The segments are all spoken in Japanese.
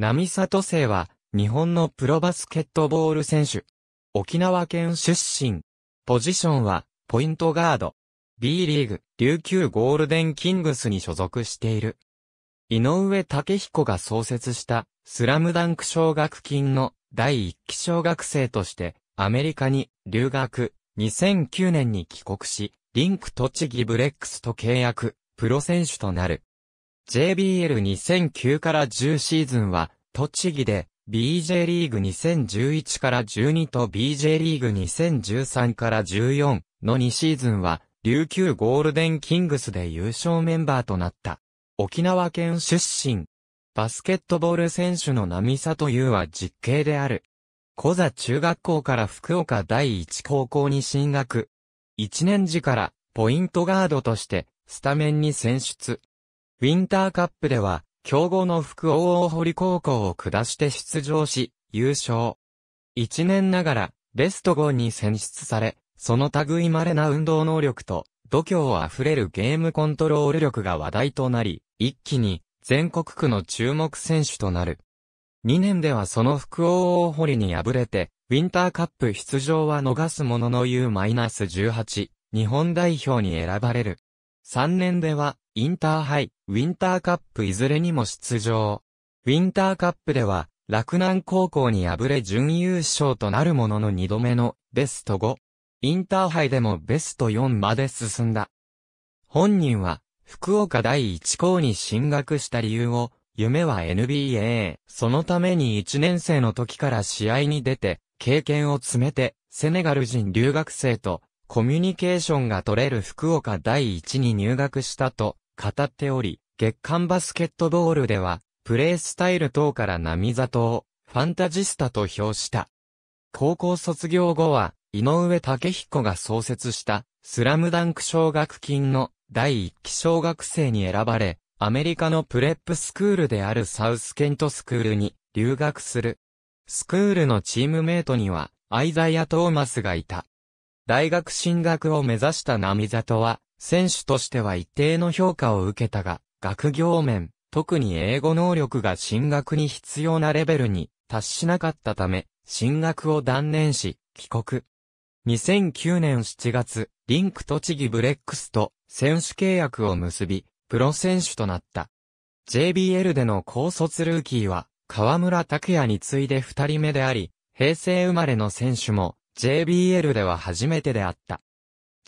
波里生は、日本のプロバスケットボール選手。沖縄県出身。ポジションは、ポイントガード。B リーグ、琉球ゴールデンキングスに所属している。井上武彦が創設した、スラムダンク奨学金の第一期小学生として、アメリカに留学、2009年に帰国し、リンク栃木ブレックスと契約、プロ選手となる。JBL2009 から10シーズンは、栃木で、BJ リーグ2011から12と BJ リーグ2013から14の2シーズンは、琉球ゴールデンキングスで優勝メンバーとなった。沖縄県出身。バスケットボール選手の波里優は実刑である。小座中学校から福岡第一高校に進学。1年時から、ポイントガードとして、スタメンに選出。ウィンターカップでは、強豪の福王大堀高校を下して出場し、優勝。一年ながら、ベスト5に選出され、その類稀な運動能力と、度胸あふれるゲームコントロール力が話題となり、一気に、全国区の注目選手となる。2年ではその福王大堀に敗れて、ウィンターカップ出場は逃すものの U-18、日本代表に選ばれる。3年では、インターハイ、ウィンターカップいずれにも出場。ウィンターカップでは、洛南高校に敗れ準優勝となるものの2度目のベスト5。インターハイでもベスト4まで進んだ。本人は、福岡第一校に進学した理由を、夢は NBA。そのために1年生の時から試合に出て、経験を詰めて、セネガル人留学生とコミュニケーションが取れる福岡第一に入学したと語っており、月間バスケットボールでは、プレースタイル等から波里をファンタジスタと評した。高校卒業後は、井上武彦が創設したスラムダンク奨学金の第一期小学生に選ばれ、アメリカのプレップスクールであるサウスケントスクールに留学する。スクールのチームメイトにはアイザイア・トーマスがいた。大学進学を目指した並里は、選手としては一定の評価を受けたが、学業面、特に英語能力が進学に必要なレベルに達しなかったため、進学を断念し、帰国。2009年7月、リンク栃木ブレックスと選手契約を結び、プロ選手となった。JBL での高卒ルーキーは、河村拓也に次いで二人目であり、平成生まれの選手も、JBL では初めてであった。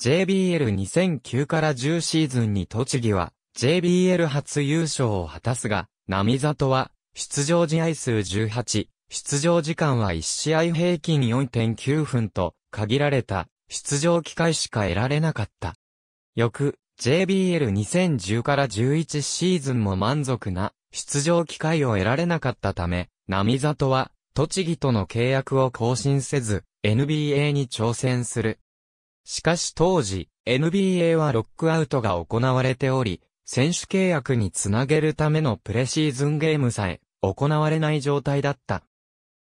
JBL2009 から10シーズンに栃木は JBL 初優勝を果たすが、並里は出場試合数18、出場時間は1試合平均4.9分と限られた出場機会しか得られなかった。翌 JBL2010 から11シーズンも満足な出場機会を得られなかったため、並里は栃木との契約を更新せず、NBA に挑戦する。しかし当時、NBA はロックアウトが行われており、選手契約につなげるためのプレシーズンゲームさえ行われない状態だった。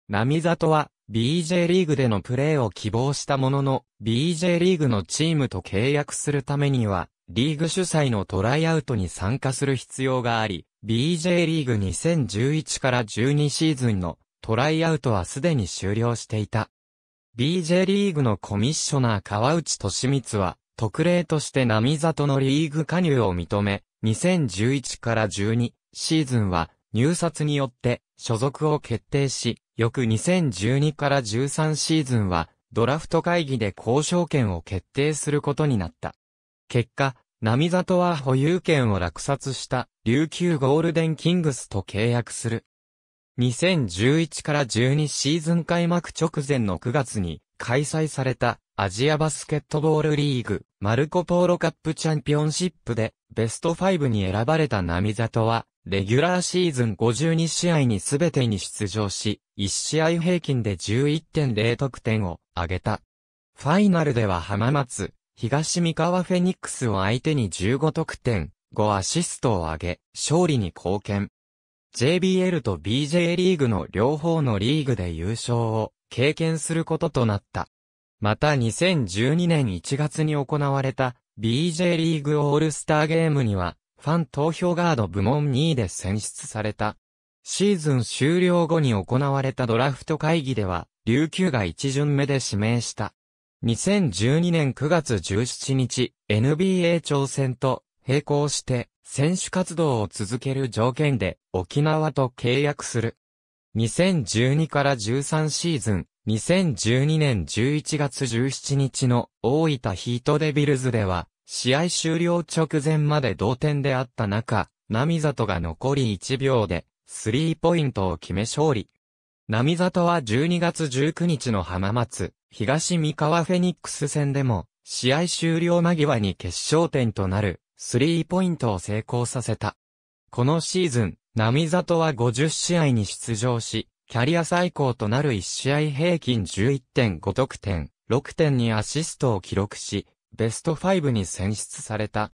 並里は BJ リーグでのプレーを希望したものの、BJ リーグのチームと契約するためには、リーグ主催のトライアウトに参加する必要があり、BJ リーグ2011から12シーズンのトライアウトはすでに終了していた。BJ リーグのコミッショナー川内俊光は、特例として並里のリーグ加入を認め、2011から12シーズンは入札によって所属を決定し、翌2012から13シーズンはドラフト会議で交渉権を決定することになった。結果、並里は保有権を落札した琉球ゴールデンキングスと契約する。2011から12シーズン開幕直前の9月に開催されたアジアバスケットボールリーグマルコ・ポーロカップチャンピオンシップでベスト5に選ばれた並里はレギュラーシーズン52試合に全てに出場し1試合平均で11.0得点を挙げた。ファイナルでは浜松、東三河フェニックスを相手に15得点、5アシストを挙げ、勝利に貢献。JBL と BJ リーグの両方のリーグで優勝を経験することとなった。また2012年1月に行われた BJ リーグオールスターゲームにはファン投票ガード部門2位で選出された。シーズン終了後に行われたドラフト会議では、琉球が1巡目で指名した。2012年9月17日、NBA 挑戦と並行して、選手活動を続ける条件で沖縄と契約する。2012から13シーズン、2012年11月17日の大分ヒートデビルズでは、試合終了直前まで同点であった中、波里が残り1秒で、スリーポイントを決め勝利。波里は12月19日の浜松、東三河フェニックス戦でも、試合終了間際に決勝点となるスリーポイントを成功させた。このシーズン、並里は50試合に出場し、キャリア最高となる1試合平均11.5得点、6にアシストを記録し、ベスト5に選出された。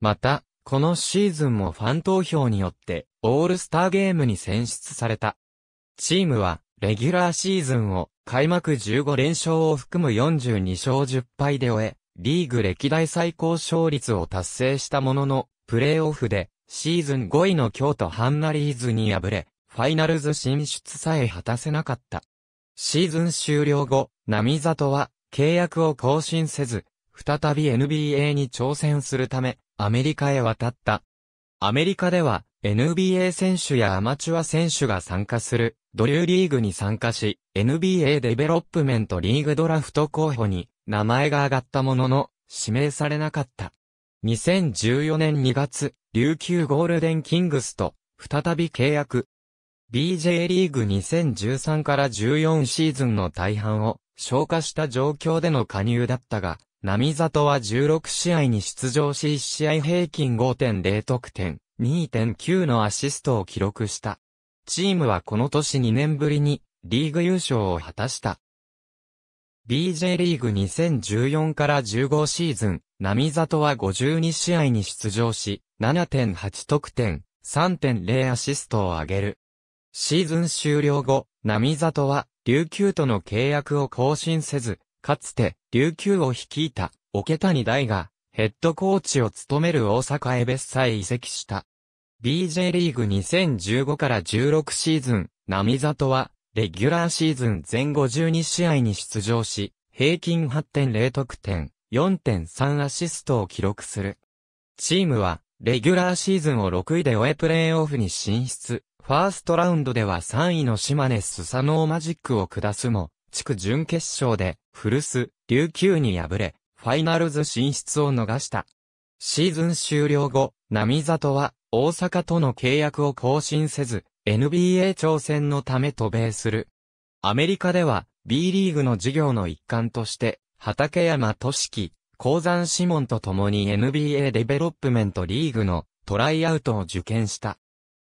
また、このシーズンもファン投票によって、オールスターゲームに選出された。チームは、レギュラーシーズンを、開幕15連勝を含む42勝10敗で終え、リーグ歴代最高勝率を達成したものの、プレーオフで、シーズン5位の京都ハンナリーズに敗れ、ファイナルズ進出さえ果たせなかった。シーズン終了後、並里は契約を更新せず、再び NBA に挑戦するため、アメリカへ渡った。アメリカでは、NBA 選手やアマチュア選手が参加する、ドリューリーグに参加し、NBA デベロップメントリーグドラフト候補に名前が挙がったものの、指名されなかった。2014年2月、琉球ゴールデンキングスと、再び契約。BJ リーグ2013から14シーズンの大半を、消化した状況での加入だったが、並里は16試合に出場し1試合平均5.0得点、2.9のアシストを記録した。チームはこの年2年ぶりにリーグ優勝を果たした。BJ リーグ2014から15シーズン、並里は52試合に出場し、7.8得点、3.0アシストを上げる。シーズン終了後、並里は琉球との契約を更新せず、かつて琉球を率いた桶谷大がヘッドコーチを務める大阪へ別再移籍した。BJ リーグ2015から16シーズン、並里はレギュラーシーズン全52試合に出場し、平均8.0得点、4.3アシストを記録する。チームは、レギュラーシーズンを6位で終えプレーオフに進出。ファーストラウンドでは3位の島根スサノーマジックを下すも、地区準決勝で、古巣、琉球に敗れ、ファイナルズ進出を逃した。シーズン終了後、波里は、大阪との契約を更新せず、NBA 挑戦のため渡米する。アメリカでは B リーグの事業の一環として、畠山俊樹、鉱山志門と共に NBA デベロップメントリーグのトライアウトを受験した。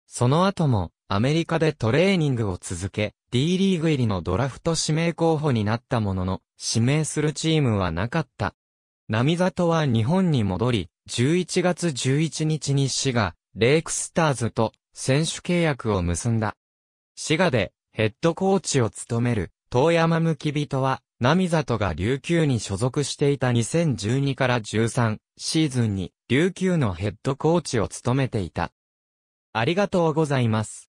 その後もアメリカでトレーニングを続け、D リーグ入りのドラフト指名候補になったものの、指名するチームはなかった。並里は日本に戻り、11月11日に死が、レイクスターズと選手契約を結んだ。滋賀でヘッドコーチを務める遠山向人は、並里が琉球に所属していた2012から13シーズンに琉球のヘッドコーチを務めていた。ありがとうございます。